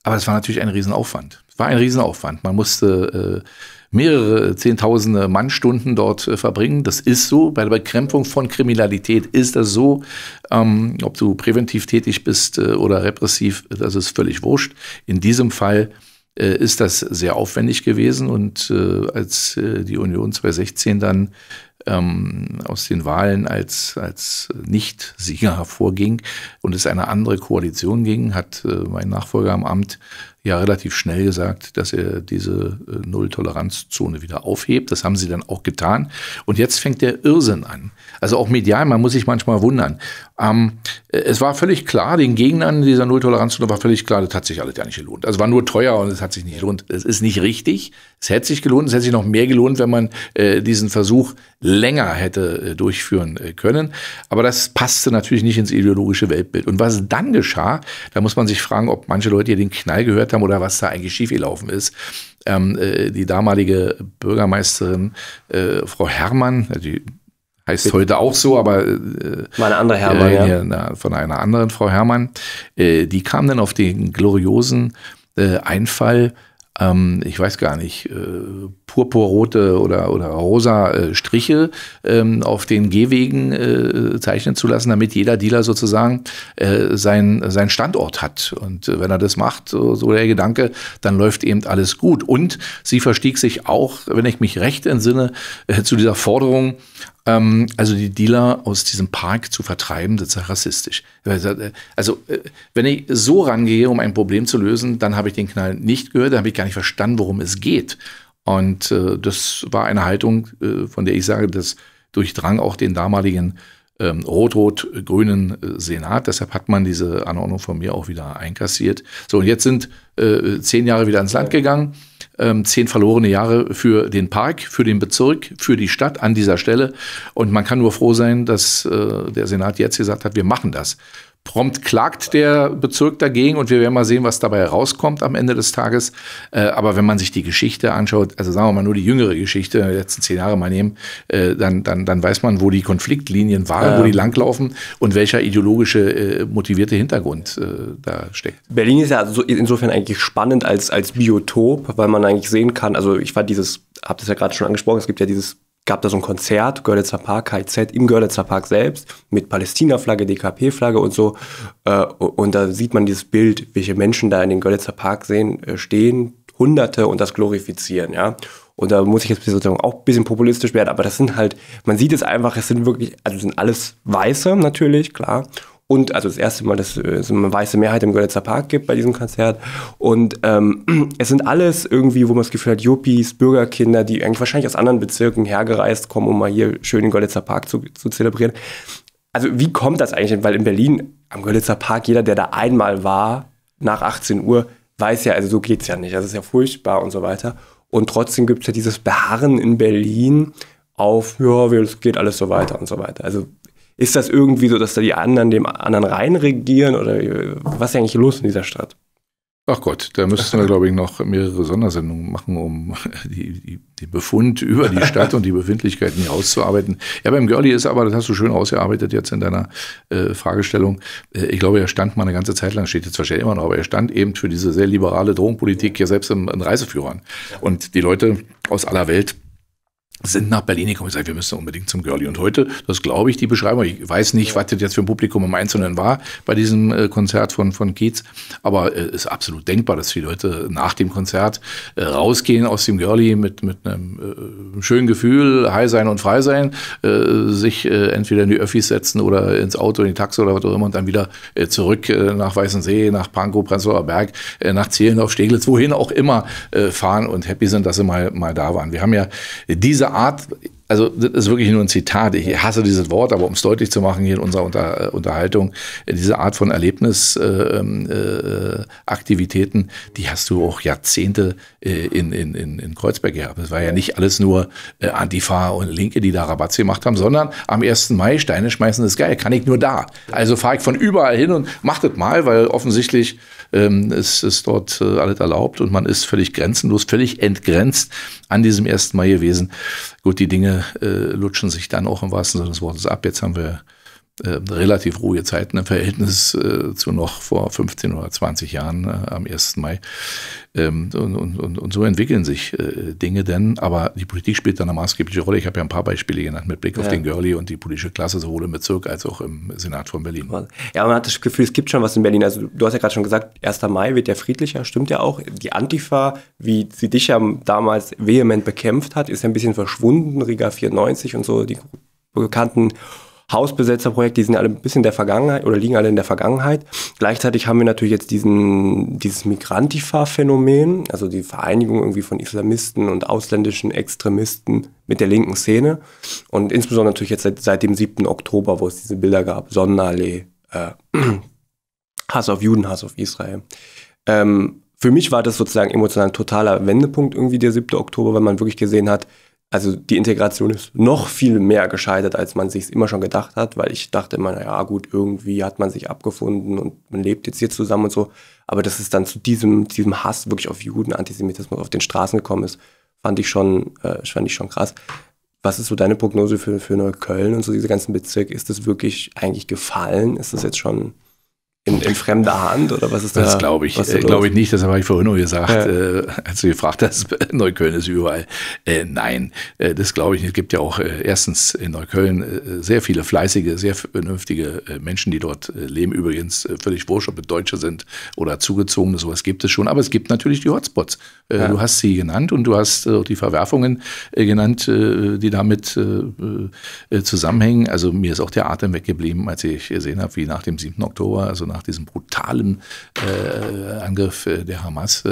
Aber es war natürlich ein Riesenaufwand. Es war ein Riesenaufwand. Man musste mehrere Zehntausende Mannstunden dort äh, verbringen. Das ist so. Bei der Bekämpfung von Kriminalität ist das so. Ähm, ob du präventiv tätig bist äh, oder repressiv, das ist völlig wurscht. In diesem Fall äh, ist das sehr aufwendig gewesen. Und äh, als äh, die Union 2016 dann ähm, aus den Wahlen als, als Nicht-Sieger hervorging und es eine andere Koalition ging, hat äh, mein Nachfolger am Amt ja relativ schnell gesagt, dass er diese äh, Null-Toleranz-Zone wieder aufhebt. Das haben sie dann auch getan. Und jetzt fängt der Irrsinn an. Also auch medial, man muss sich manchmal wundern. Ähm, äh, es war völlig klar, den Gegnern dieser Nulltoleranzzone war völlig klar, das hat sich alles gar nicht gelohnt. Also war nur teuer und es hat sich nicht gelohnt. Es ist nicht richtig. Es hätte sich gelohnt, es hätte sich noch mehr gelohnt, wenn man äh, diesen Versuch länger hätte äh, durchführen äh, können. Aber das passte natürlich nicht ins ideologische Weltbild. Und was dann geschah, da muss man sich fragen, ob manche Leute hier den Knall gehört haben oder was da eigentlich schiefgelaufen ist. Ähm, äh, die damalige Bürgermeisterin äh, Frau Herrmann, die heißt heute auch so, aber äh, meine andere Hermann, äh, ja. na, von einer anderen Frau Hermann, äh, die kam dann auf den gloriosen äh, Einfall, ähm, ich weiß gar nicht, äh, purpurrote oder, oder rosa äh, Striche ähm, auf den Gehwegen äh, zeichnen zu lassen, damit jeder Dealer sozusagen äh, sein, sein Standort hat. Und äh, wenn er das macht, so, so, der Gedanke, dann läuft eben alles gut. Und sie verstieg sich auch, wenn ich mich recht entsinne, äh, zu dieser Forderung, ähm, also die Dealer aus diesem Park zu vertreiben, das ist ja rassistisch. Also äh, wenn ich so rangehe, um ein Problem zu lösen, dann habe ich den Knall nicht gehört, dann habe ich gar nicht verstanden, worum es geht. Und äh, das war eine Haltung, äh, von der ich sage, das durchdrang auch den damaligen ähm, rot-rot-grünen äh, Senat. Deshalb hat man diese Anordnung von mir auch wieder einkassiert. So, und jetzt sind äh, zehn Jahre wieder ins Land gegangen ähm, zehn verlorene Jahre für den Park, für den Bezirk, für die Stadt an dieser Stelle. Und man kann nur froh sein, dass äh, der Senat jetzt gesagt hat, wir machen das. Prompt klagt der Bezirk dagegen und wir werden mal sehen, was dabei herauskommt am Ende des Tages. Äh, aber wenn man sich die Geschichte anschaut, also sagen wir mal nur die jüngere Geschichte der letzten zehn Jahre mal nehmen, äh, dann, dann, dann weiß man, wo die Konfliktlinien waren, ja. wo die langlaufen und welcher ideologische äh, motivierte Hintergrund da steckt. Berlin ist ja also insofern eigentlich spannend als, als Biotop, weil man eigentlich sehen kann, also ich war dieses, habe das ja gerade schon angesprochen, es gibt ja dieses gab da so ein Konzert, Görlitzer Park, KIZ, im Görlitzer Park selbst, mit Palästina-Flagge, DKP-Flagge und so. Äh, und da sieht man dieses Bild, welche Menschen da in den Görlitzer Park sehen, äh, stehen, Hunderte und das glorifizieren, ja. Und da muss ich jetzt sozusagen auch ein bisschen populistisch werden, aber das sind halt, man sieht es einfach, es sind wirklich, also sind alles Weiße natürlich, klar und also das erste Mal, dass es äh, eine weiße Mehrheit im Görlitzer Park gibt bei diesem Konzert. Und ähm, *clears throat* es sind alles irgendwie, wo man das Gefühl hat, Juppies, Bürgerkinder, die eigentlich wahrscheinlich aus anderen Bezirken hergereist kommen, um mal hier schön den Görlitzer Park zu, zu zelebrieren. Also wie kommt das eigentlich? Weil in Berlin am Görlitzer Park, jeder, der da einmal war, nach 18 Uhr, weiß ja, also so geht es ja nicht. Das ist ja furchtbar und so weiter. Und trotzdem gibt es ja dieses Beharren in Berlin auf, ja, es geht alles so weiter und so weiter. Also ist das irgendwie so, dass da die anderen dem anderen reinregieren oder äh, was ist eigentlich los in dieser Stadt? Ach Gott, da müssten wir, glaube ich, noch mehrere Sondersendungen machen, um *laughs* die, die, den Befund über die Stadt und die Befindlichkeiten hier auszuarbeiten. Ja, beim Görli ist aber, das hast du schön ausgearbeitet jetzt in deiner äh, Fragestellung. Äh, ich glaube, er stand mal eine ganze Zeit lang, steht jetzt wahrscheinlich immer noch, aber er stand eben für diese sehr liberale Drogenpolitik ja selbst im, in Reiseführern. Und die Leute aus aller Welt sind nach Berlin gekommen und gesagt, wir müssen unbedingt zum Girlie. Und heute, das glaube ich, die Beschreibung, ich weiß nicht, was das jetzt für ein Publikum im Einzelnen war bei diesem äh, Konzert von, von Keats, aber äh, ist absolut denkbar, dass die Leute nach dem Konzert äh, rausgehen aus dem Girlie mit, mit einem äh, schönen Gefühl, high sein und frei sein, äh, sich äh, entweder in die Öffis setzen oder ins Auto, in die Taxi oder was auch immer und dann wieder zurück nach Weißensee, nach Pankow, Prenzlauer Berg, nach Zehlendorf, Steglitz, wohin auch immer fahren und happy sind, dass sie mal, mal da waren. Wir haben ja diese diese Art, also das ist wirklich nur ein Zitat, ich hasse dieses Wort, aber um es deutlich zu machen hier in unserer Unter äh, Unterhaltung, diese Art von Erlebnisaktivitäten, äh, ähm, äh, die hast du auch Jahrzehnte äh, in, in, in, Kreuzberg gehabt. Es war ja nicht alles nur äh, Antifa und Linke, die da Rabatz gemacht haben, sondern am 1. Mai Steine schmeißen das ist geil, kann ich nur da. Also fahre ich von überall hin und mach das mal, weil offensichtlich ähm, ist, ist dort äh, alles erlaubt und man ist völlig grenzenlos, völlig entgrenzt an diesem ersten Mai gewesen. Gut, die Dinge äh, lutschen sich dann auch im wahrsten Sinne des Wortes ab. Jetzt haben wir äh, relativ ruhige Zeiten im Verhältnis äh, zu noch vor 15 oder 20 Jahren äh, am 1. Mai. Ähm, und, und, und, so entwickeln sich äh, Dinge denn, aber die Politik spielt da eine maßgebliche Rolle. Ich habe ja ein paar Beispiele genannt mit Blick auf den Görli und die politische Klasse, sowohl im Bezirk als auch im Senat von Berlin. Ja, man hat das Gefühl, es gibt schon was in Berlin. Also du hast ja gerade schon gesagt, 1. Mai wird ja friedlicher, stimmt ja auch. Die Antifa, wie sie dich ja damals vehement bekämpft hat, ist ja ein bisschen verschwunden. Riga 94 und so, die bekannten Hausbesetzerprojekte, die sind alle ein bisschen in der Vergangenheit oder liegen alle in der Vergangenheit. Gleichzeitig haben wir natürlich jetzt diesen, dieses Migrantifa-Phänomen, also die Vereinigung irgendwie von Islamisten und ausländischen Extremisten mit der linken Szene. Und insbesondere natürlich jetzt seit, seit dem 7. Oktober, wo es diese Bilder gab, Sonnenallee, äh, Hass auf Juden, Hass auf Israel. Ähm, für mich war das sozusagen emotional ein totaler Wendepunkt irgendwie der 7. Oktober, weil man wirklich gesehen hat, also die Integration ist noch viel mehr gescheitert, als man sich immer schon gedacht hat, weil ich dachte immer, naja, gut, irgendwie hat man sich abgefunden und man lebt jetzt hier zusammen und so. Aber dass es dann zu diesem, diesem Hass wirklich auf Juden, Antisemitismus auf den Straßen gekommen ist, fand ich schon, äh, fand ich schon krass. Was ist so deine Prognose für, für Neukölln und so diese ganzen Bezirke? Ist das wirklich eigentlich gefallen? Ist das jetzt schon in, in, fremder Hand oder was ist das? Das glaube ich, äh, glaube ich nicht, das habe ich vorhin nur gesagt, ja. äh, als du gefragt hast, *laughs* Neukölln ist überall. Äh, nein, äh, das glaube ich nicht. Es gibt ja auch äh, erstens in Neukölln äh, sehr viele fleißige, sehr vernünftige Menschen, die dort leben. Übrigens völlig wurscht, ob es Deutsche sind oder Zugezogene, sowas gibt es schon. Aber es gibt natürlich die Hotspots. Ja. Du hast sie genannt und du hast auch die Verwerfungen genannt, die damit zusammenhängen. Also mir ist auch der Atem weggeblieben, als ich gesehen habe, wie nach dem 7. Oktober, also nach nach diesem brutalen äh, Angriff äh, der Hamas äh,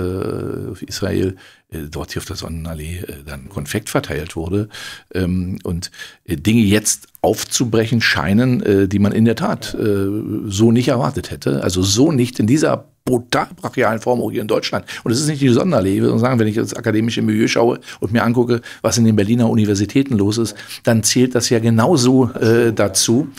auf Israel äh, dort hier auf der Sonnenallee äh, dann Konfekt verteilt wurde ähm, und Dinge jetzt aufzubrechen scheinen, äh, die man in der Tat äh, so nicht erwartet hätte. Also so nicht in dieser brutal brachialen Form auch hier in Deutschland. Und es ist nicht die Sonderallee, sondern sagen, wenn ich ins akademische Milieu schaue und mir angucke, was in den Berliner Universitäten los ist, dann zählt das ja genauso äh, dazu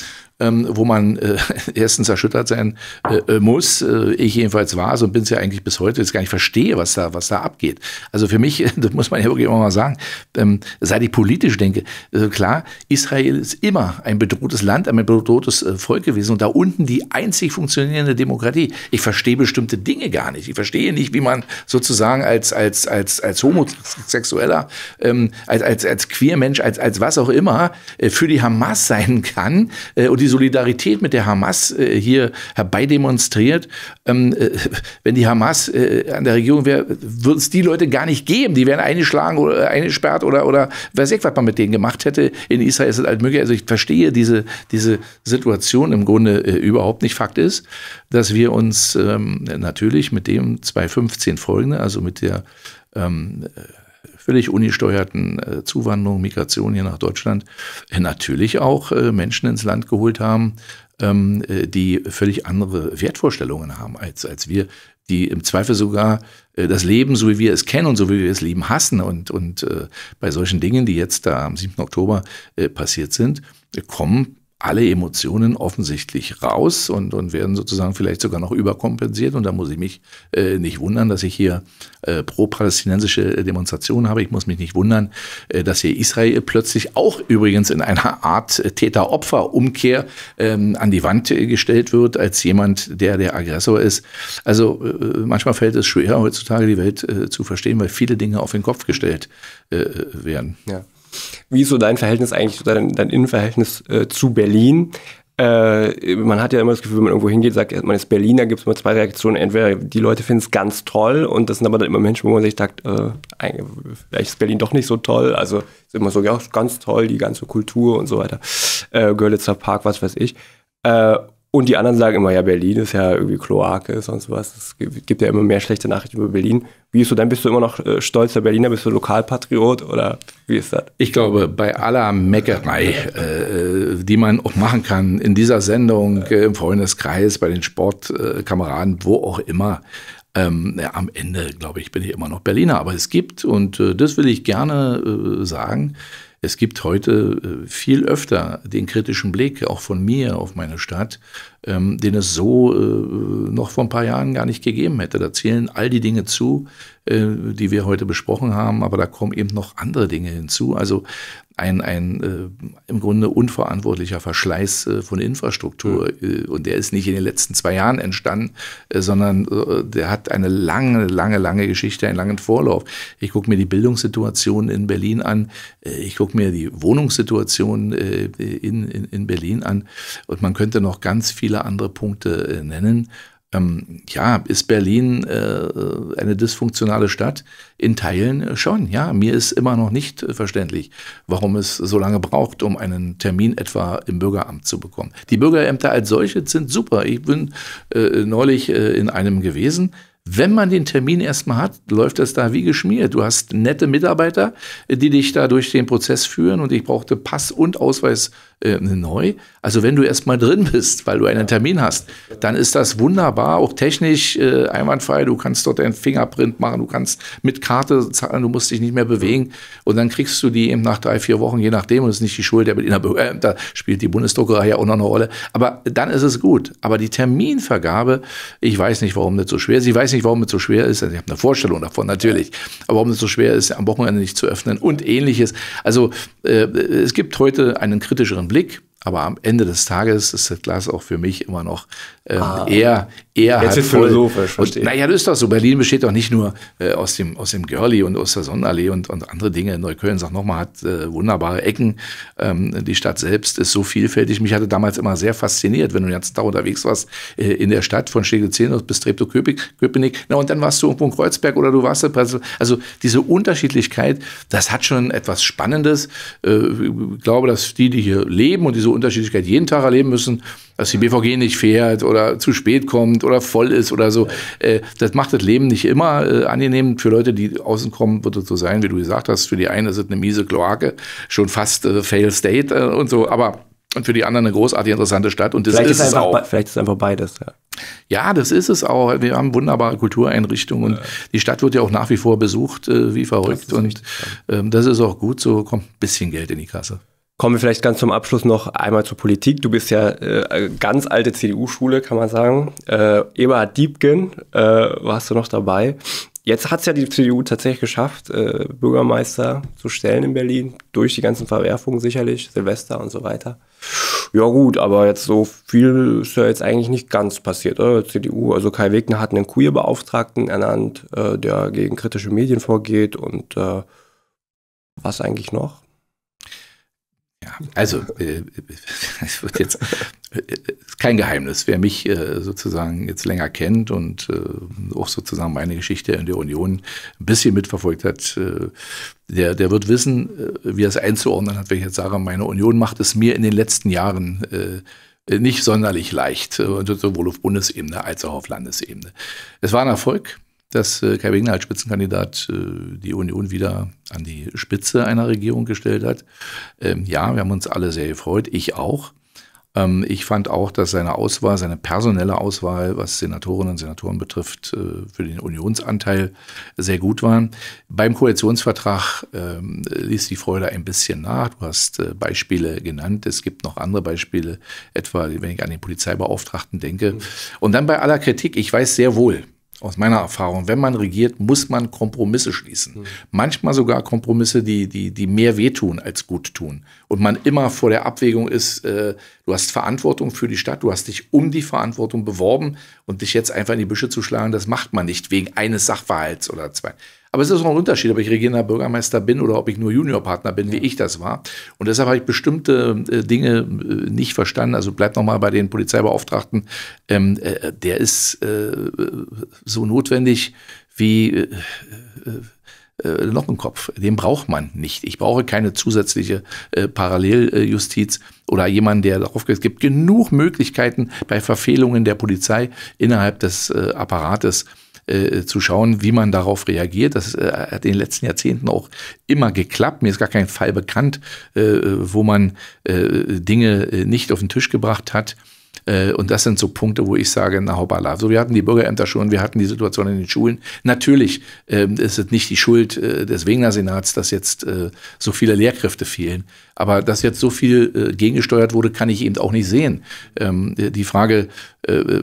ähm, wo man äh, *laughs* erstens erschüttert sein äh, äh muss. Äh, ich jedenfalls war so und bin es ja eigentlich bis heute, jetzt gar nicht verstehe, was da, was da abgeht. Also für mich, *laughs* das muss man ja wirklich immer mal sagen, ähm, seit ich politisch denke, äh, klar, Israel ist immer ein bedrohtes Land, ein bedrohtes Volk gewesen und da unten die einzig funktionierende Demokratie. Ich verstehe bestimmte Dinge gar nicht. Ich verstehe nicht, wie man sozusagen als, als, als, als Homosexueller, ähm, als, als, als Queermensch, als, als was auch immer, für die Hamas sein kann und die die Solidarität mit der Hamas äh, hier herbeidemonstriert. Ähm, äh, wenn die Hamas äh, an der Regierung wäre, würde es die Leute gar nicht geben. Die wären eingeschlagen oder eingesperrt oder, oder weiß ich, was man mit denen gemacht hätte. In Israel ist es halt möglich. Also ich verstehe diese, diese Situation im Grunde äh, überhaupt nicht. Fakt ist, dass wir uns ähm, natürlich mit dem 215 folgende, also mit der ähm, äh, völlig ungesteuerten äh, Zuwanderung, Migration hier nach Deutschland äh, natürlich auch äh, Menschen ins Land geholt haben, ähm, äh, die völlig andere Wertvorstellungen haben als, als wir, die im Zweifel sogar äh, das Leben, so wie wir es kennen und so wie wir es lieben, hassen. Und, und äh, bei solchen Dingen, die jetzt da am 7. Oktober passiert sind, kommen alle Emotionen offensichtlich raus und, und werden sozusagen vielleicht sogar noch überkompensiert. Und da muss ich mich äh, nicht wundern, dass ich hier äh, pro-palästinensische Demonstrationen habe. Ich muss mich nicht wundern, äh, dass hier Israel plötzlich auch übrigens in einer Art Täter-Opfer-Umkehr ähm, an die Wand gestellt wird, als jemand, der der Aggressor ist. Also äh, manchmal fällt es schwer, heutzutage die Welt äh, zu verstehen, weil viele Dinge auf den Kopf gestellt äh, werden. Ja. Wie ist so dein Verhältnis eigentlich, dein, dein Innenverhältnis äh, zu Berlin? Äh, man hat ja immer das Gefühl, wenn man irgendwo hingeht, sagt, man ist Berliner, gibt es immer zwei Reaktionen. Entweder die Leute finden es ganz toll und das sind aber dann immer Menschen, wo man sich sagt, äh, vielleicht ist Berlin doch nicht so toll. Also ist immer so, ja, ganz toll, die ganze Kultur und so weiter. Äh, Görlitzer Park, was weiß ich. Äh, und die anderen sagen immer, ja, Berlin ist ja irgendwie Kloake, sonst was. Es gibt ja immer mehr schlechte Nachrichten über Berlin. Wie ist du dann? Bist du immer noch äh, stolzer Berliner? Bist du Lokalpatriot oder wie ist das? Ich glaube, bei aller Meckerei, äh, die man auch machen kann, in dieser Sendung, äh, im Freundeskreis, bei den Sportkameraden, wo auch immer, ähm, ja, am Ende, glaube ich, bin ich immer noch Berliner. Aber es gibt, und äh, das will ich gerne äh, sagen, es gibt heute äh, viel öfter den kritischen Blick, auch von mir auf meine Stadt, ähm, den es so äh, noch vor ein paar Jahren gar nicht gegeben hätte. Da zählen all die Dinge zu, äh, die wir heute besprochen haben, aber da kommen eben noch andere Dinge hinzu. Also ein, ein äh, im Grunde unverantwortlicher Verschleiß äh, von Infrastruktur. Mhm. Und der ist nicht in den letzten zwei Jahren entstanden, äh, sondern äh, der hat eine lange, lange, lange Geschichte, einen langen Vorlauf. Ich gucke mir die Bildungssituation in Berlin an, äh, ich gucke mir die Wohnungssituation in, in, in Berlin an und man könnte noch ganz viele andere Punkte nennen. Ähm, ja, ist Berlin äh, eine dysfunktionale Stadt? In Teilen schon, ja. Mir ist immer noch nicht verständlich, warum es so lange braucht, um einen Termin etwa im Bürgeramt zu bekommen. Die Bürgerämter als solche sind super. Ich bin äh, neulich äh, in einem gewesen. Wenn man den Termin erstmal hat, läuft das da wie geschmiert. Du hast nette Mitarbeiter, die dich da durch den Prozess führen und ich brauchte Pass und Ausweis äh, neu. Also wenn du erstmal drin bist, weil du einen Termin hast, dann ist das wunderbar, auch technisch äh, einwandfrei. Du kannst dort einen Fingerprint machen, du kannst mit Karte zahlen, du musst dich nicht mehr bewegen. Und dann kriegst du die eben nach drei, vier Wochen, je nachdem, und es ist nicht die Schuld der Berliner äh, da spielt die Bundesdruckerei ja auch noch eine Rolle. Aber dann ist es gut. Aber die Terminvergabe, ich weiß nicht, warum das so schwer ist. Ich weiß nicht, warum es so schwer ist. Also ich habe eine Vorstellung davon natürlich. Aber warum es so schwer ist, am Wochenende nicht zu öffnen und ähnliches. Also äh, es gibt heute einen kritischeren Blick Blick. Aber am Ende des Tages ist das Glas auch für mich immer noch ähm, ah, eher, eher jetzt halb voll. philosophisch, verstehe. Und, naja, das ist doch so. Berlin besteht doch nicht nur äh, aus dem, aus dem Görli und aus der Sonnenallee und, und andere Dinge. Neukölln, sag nochmal, hat äh, wunderbare Ecken. Ähm, die Stadt selbst ist so vielfältig. Mich hatte damals immer sehr fasziniert, wenn du den ganzen Tag unterwegs warst äh, in der Stadt von Schlegel-Zehnus bis Treptow-Köpenick. Na, und dann warst du irgendwo in Kreuzberg oder du warst in Presse. Also diese Unterschiedlichkeit, das hat schon etwas Spannendes. Äh, ich glaube, dass die, die hier leben und diese Unterschiedlichkeit jeden Tag erleben müssen, dass die BVG nicht fährt oder zu spät kommt oder voll ist oder so. Äh, das macht das Leben nicht immer äh, angenehm. Für Leute, die außen kommen, wird es so sein, wie du gesagt hast. Für die einen ist es eine miese Kloake, schon fast äh, Fail State äh, und so, aber und für die anderen eine großartig interessante Stadt. Und das vielleicht ist, es einfach, auch. Vielleicht ist es einfach beides. Ja. ja, das ist es auch. Wir haben wunderbare Kultureinrichtungen und ja. die Stadt wird ja auch nach wie vor besucht, äh, wie verrückt. Das und ähm, das ist auch gut, so kommt ein bisschen Geld in die Kasse. Kommen wir vielleicht ganz zum Abschluss noch einmal zur Politik. Du bist ja äh, äh ganz alte CDU-Schule, kann man sagen. Äh, Eberhard Diebken äh, warst du noch dabei. Jetzt hat es ja die CDU tatsächlich geschafft, äh, Bürgermeister zu stellen in Berlin, durch die ganzen Verwerfungen sicherlich, Silvester und so weiter. Ja gut, aber jetzt so viel ist ja jetzt eigentlich nicht ganz passiert, oder? CDU, also Kai Wegner hat einen Queer-Beauftragten ernannt, äh, der gegen kritische Medien vorgeht und äh, was eigentlich noch? Ja, also, äh, äh *laughs* es wird jetzt äh, kein Geheimnis. Wer mich äh, sozusagen jetzt länger kennt und äh, auch sozusagen meine Geschichte in der Union ein bisschen mitverfolgt hat, äh, der, der wird wissen, äh, wie er es einzuordnen hat, wenn ich jetzt sage, meine Union macht es mir in den letzten Jahren äh, nicht sonderlich leicht, äh, sowohl auf Bundesebene als auch auf Landesebene. Es war ein Erfolg dass äh, Kai Wegner als Spitzenkandidat äh, die Union wieder an die Spitze einer Regierung gestellt hat. Ähm, ja, wir haben uns alle sehr gefreut, ich auch. Ähm, ich fand auch, dass seine Auswahl, seine personelle Auswahl, was Senatorinnen und Senatoren betrifft, äh, für den Unionsanteil sehr gut war. Beim Koalitionsvertrag ähm, ließ die Freude ein bisschen nach. Du hast äh, Beispiele genannt. Es gibt noch andere Beispiele, etwa wenn ich an den Polizeibeauftragten denke. Mhm. Und dann bei aller Kritik, ich weiß sehr wohl, aus meiner Erfahrung, wenn man regiert, muss man Kompromisse schließen. Mhm. Manchmal sogar Kompromisse, die, die, die mehr wehtun als gut tun. Und man immer vor der Abwägung ist, äh, du hast Verantwortung für die Stadt, du hast dich um die Verantwortung beworben und dich jetzt einfach in die Büsche zu schlagen, das macht man nicht wegen eines Sachverhalts oder zwei. Aber es ist auch ein Unterschied, ob ich regierender Bürgermeister bin oder ob ich nur Juniorpartner bin, wie ich das war. Und deshalb habe ich bestimmte äh, Dinge äh, nicht verstanden. Also bleibt nochmal bei den Polizeibeauftragten. Ähm, äh, äh, der ist äh, so notwendig wie äh, äh, Loch im Kopf. Den braucht man nicht. Ich brauche keine zusätzliche äh, Paralleljustiz oder jemanden, der darauf geht. Es gibt genug Möglichkeiten bei Verfehlungen der Polizei innerhalb des äh, Apparates äh, zu schauen, wie man darauf reagiert. Das äh, hat in den letzten Jahrzehnten auch immer geklappt. Mir ist gar kein Fall bekannt, äh, wo man äh, Dinge äh, nicht auf den Tisch gebracht hat äh, und das sind so Punkte, wo ich sage, na hoppala. So, wir hatten die Bürgerämter schon, wir hatten die Situation in den Schulen. Natürlich ähm, ist es nicht die Schuld äh, des Wegener Senats, dass jetzt äh, so viele Lehrkräfte fehlen. Aber dass jetzt so viel äh, gegengesteuert wurde, kann ich eben auch nicht sehen. Ähm, die Frage, äh, äh,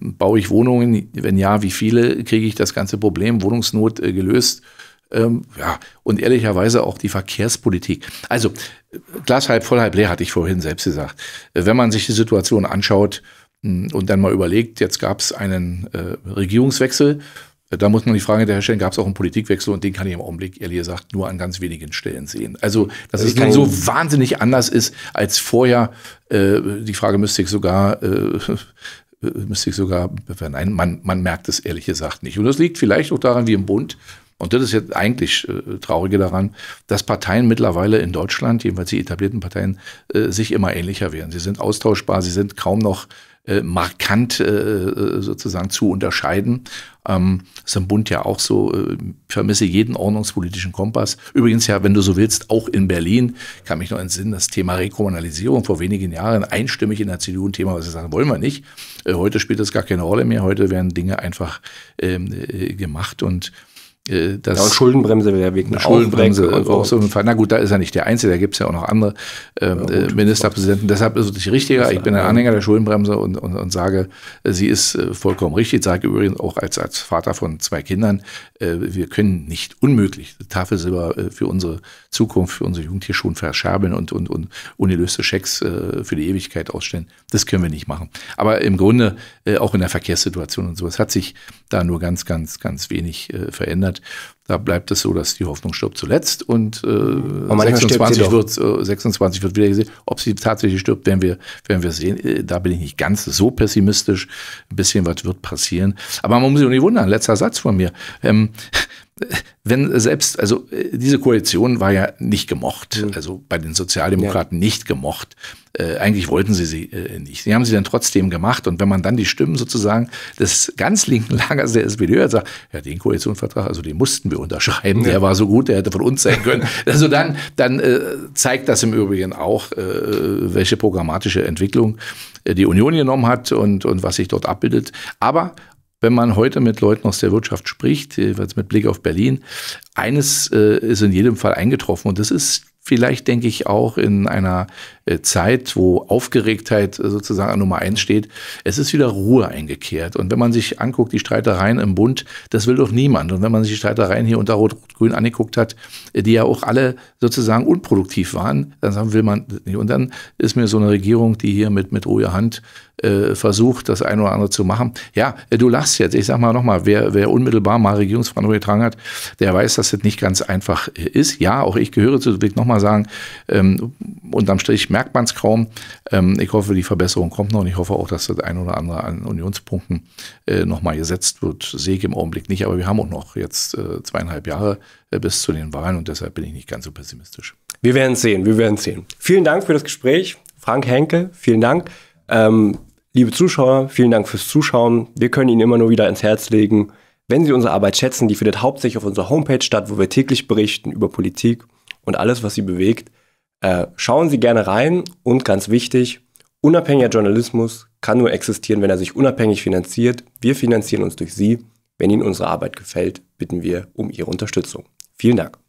baue ich Wohnungen? Wenn ja, wie viele, kriege ich das ganze Problem Wohnungsnot gelöst? Ähm, ja, und ehrlicherweise auch die Verkehrspolitik. Also Glas halb voll, halb leer hatte ich vorhin selbst gesagt. Wenn man sich die Situation anschaut hm, und dann mal überlegt, jetzt gab es einen äh, Regierungswechsel, äh, da muss man die Frage stellen, gab es auch einen Politikwechsel und den kann ich im Augenblick, ehrlich gesagt, nur an ganz wenigen Stellen sehen. Also, dass es nun also so wahnsinnig anders ist als vorher, äh, die Frage müsste ich sogar, äh, *laughs* müsste ich sogar, nein, man, man merkt es ehrlich gesagt nicht. Und das liegt vielleicht auch daran, wie im Bund und das ist jetzt eigentlich äh, traurige daran, dass Parteien mittlerweile in Deutschland, jedenfalls die etablierten Parteien, äh, sich immer ähnlicher werden. Sie sind austauschbar, sie sind kaum noch äh, markant äh, äh sozusagen zu unterscheiden. Ähm, ist im Bund ja auch so. Äh, vermisse jeden ordnungspolitischen Kompass. Übrigens ja, wenn du so willst, auch in Berlin kann mich noch entsinnen, das Thema Rekommunalisierung vor wenigen Jahren einstimmig in der CDU ein Thema, was sie sagen, wollen wir nicht. Äh, heute spielt das gar keine Rolle mehr. Heute werden Dinge einfach ähm, äh, gemacht und äh, das ja, und Schuldenbremse wäre wegen Schuldenbremse und auch so ein Fall. Na gut, da ist er nicht der Einzige, da gibt es ja auch noch andere ähm, ja, gut, äh, Ministerpräsidenten. Deshalb ist es nicht richtiger. Ich bin ein Anhänger der Schuldenbremse und, und, und sage, sie ist äh, vollkommen richtig. Ich Sage übrigens auch als, als Vater von zwei Kindern, äh, wir können nicht unmöglich Tafelsilber für unsere Zukunft, für unsere Jugend hier schon verscherbeln und, und, und ungelöste Schecks für die Ewigkeit ausstellen. Das können wir nicht machen. Aber im Grunde, auch in der Verkehrssituation und sowas, hat sich da nur ganz, ganz, ganz wenig verändert. hat Da bleibt es so, dass die Hoffnung stirbt zuletzt und, äh, 26, wird, äh, 26 wird wieder gesehen. Ob sie tatsächlich stirbt, werden wir, werden wir sehen. Äh, da bin ich nicht ganz so pessimistisch. Ein bisschen was wird passieren. Aber man muss sich auch nicht wundern. Letzter Satz von mir. Ähm, *laughs* wenn selbst, also äh, diese Koalition war ja nicht gemocht, hm. also bei den Sozialdemokraten ja. nicht gemocht. Äh, eigentlich wollten sie sie äh, nicht. Sie haben sie dann trotzdem gemacht. Und wenn man dann die Stimmen sozusagen des ganz linken Lagers der SPD hört, sagt, ja, den Koalitionsvertrag, also den mussten wir wir unterschreiben, ja. der war so gut, der hätte von uns sein können. *laughs* also dann, dann äh, zeigt das im Übrigen auch, äh, welche programmatische Entwicklung äh, die Union genommen hat und, und was sich dort abbildet. Aber wenn man heute mit Leuten aus der Wirtschaft spricht, jeweils mit Blick auf Berlin, eines äh, ist in jedem Fall eingetroffen und das ist Vielleicht denke ich auch in einer äh, Zeit, wo Aufgeregtheit äh, sozusagen an Nummer eins steht, es ist wieder Ruhe eingekehrt. Und wenn man sich anguckt, die Streitereien im Bund, das will doch niemand. Und wenn man sich die Streitereien hier unter Rot-Grün angeguckt hat, äh, die ja auch alle sozusagen unproduktiv waren, dann will man nicht. Und dann ist mir so eine Regierung, die hier mit, mit ruhiger Hand äh, versucht, das eine oder andere zu machen. Ja, du lachst jetzt. Ich sag mal nochmal, wer, wer unmittelbar mal Regierungsverantwortung getragen hat, der weiß, dass das nicht ganz einfach ist. Ja, auch ich gehöre zu, nochmal mal sagen, ähm, unterm Strich merkt man es kaum. Ähm, ich hoffe, die Verbesserung kommt noch und ich hoffe auch, dass das ein oder andere an Unionspunkten äh, nochmal gesetzt wird. Sehe ich im Augenblick nicht, aber wir haben auch noch jetzt äh, zweieinhalb Jahre äh, bis zu den Wahlen und deshalb bin ich nicht ganz so pessimistisch. Wir werden sehen, wir werden sehen. Vielen Dank für das Gespräch. Frank Henke, vielen Dank. Ähm, liebe Zuschauer, vielen Dank fürs Zuschauen. Wir können Ihnen immer nur wieder ins Herz legen. Wenn Sie unsere Arbeit schätzen, die findet hauptsächlich auf unserer Homepage statt, wo wir täglich berichten über Politik und alles, was sie bewegt. Äh, schauen Sie gerne rein und ganz wichtig, unabhängiger Journalismus kann nur existieren, wenn er sich unabhängig finanziert. Wir finanzieren uns durch Sie. Wenn Ihnen unsere Arbeit gefällt, bitten wir um Ihre Unterstützung. Vielen Dank.